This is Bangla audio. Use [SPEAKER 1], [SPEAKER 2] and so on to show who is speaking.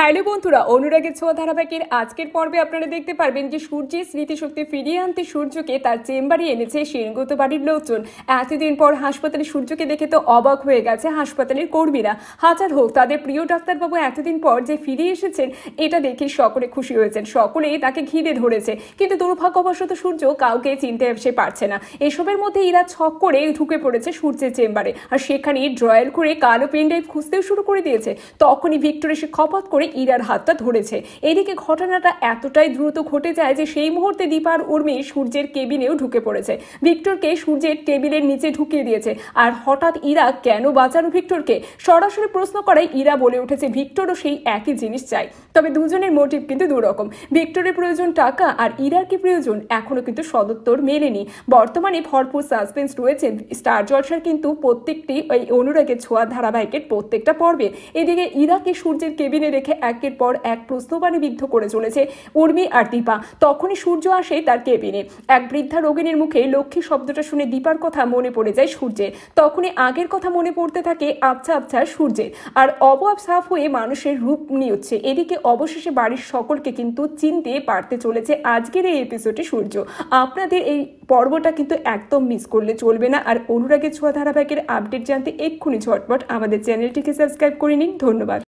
[SPEAKER 1] হ্যালো বন্ধুরা অনুরাগের ছোঁয়া ধারাবাহিকের আজকের পর্বে আপনারা দেখতে পারবেন যে সূর্যের স্মৃতিশক্তি ফিরিয়ে আনতে সূর্যকে তার চেম্বারে এনেছে সেনগত বাড়ির লোকজন এতদিন পর হাসপাতালে সূর্যকে দেখে তো অবাক হয়ে গেছে হাসপাতালের কর্মীরা হাজার হোক তাদের প্রিয় ডাক্তারবাবু এতদিন পর যে ফিরে এসেছেন এটা দেখে সকলে খুশি হয়েছেন সকলেই তাকে ঘিরে ধরেছে কিন্তু দুর্ভাগ্যবশত সূর্য কাউকে চিনতে সে পারছে না এসবের মধ্যে ইরা ছক করে ঢুকে পড়েছে সূর্যের চেম্বারে আর সেখানে ড্রয়াল করে কালো ড্রাইভ খুঁজতেও শুরু করে দিয়েছে তখনই ভিক্টর এসে খপাত করে নামেক ইরার হাতটা ধরেছে এদিকে ঘটনাটা এতটাই দ্রুত ঘটে যায় যে সেই মুহূর্তে দীপার উর্মি সূর্যের কেবিনেও ঢুকে পড়েছে ভিক্টরকে সূর্যের টেবিলের নিচে ঢুকিয়ে দিয়েছে আর হঠাৎ ইরা কেন বাঁচানো ভিক্টরকে সরাসরি প্রশ্ন করায় ইরা বলে উঠেছে ভিক্টরও সেই একই জিনিস চায় তবে দুজনের মোটিভ কিন্তু দুরকম ভিক্টরের প্রয়োজন টাকা আর ইরার কি প্রয়োজন এখনও কিন্তু সদত্তর মেলেনি বর্তমানে ভরপুর সাসপেন্স রয়েছে স্টার জলসার কিন্তু প্রত্যেকটি ওই অনুরাগের ছোঁয়া ধারাবাহিকের প্রত্যেকটা পর্বে এদিকে ইরাকে সূর্যের কেবিনে রেখে একের পর এক প্রস্তবানে বিদ্ধ করে চলেছে উর্মি আর দীপা তখনই সূর্য আসে তার কেবিনে এক বৃদ্ধা রোগিনীর মুখে লক্ষ্মী শব্দটা শুনে দীপার কথা মনে পড়ে যায় সূর্যের তখনই আগের কথা মনে পড়তে থাকে আবছা আবছা সূর্যের আর অব সাফ হয়ে মানুষের রূপ নিচ্ছে এদিকে অবশেষে বাড়ির সকলকে কিন্তু চিনতে পারতে চলেছে আজকের এই এপিসোডে সূর্য আপনাদের এই পর্বটা কিন্তু একদম মিস করলে চলবে না আর অনুরাগের ছোঁয়া ধারাবাহিকের আপডেট জানতে এক্ষুনি ঝটপট আমাদের চ্যানেলটিকে সাবস্ক্রাইব করে নিন ধন্যবাদ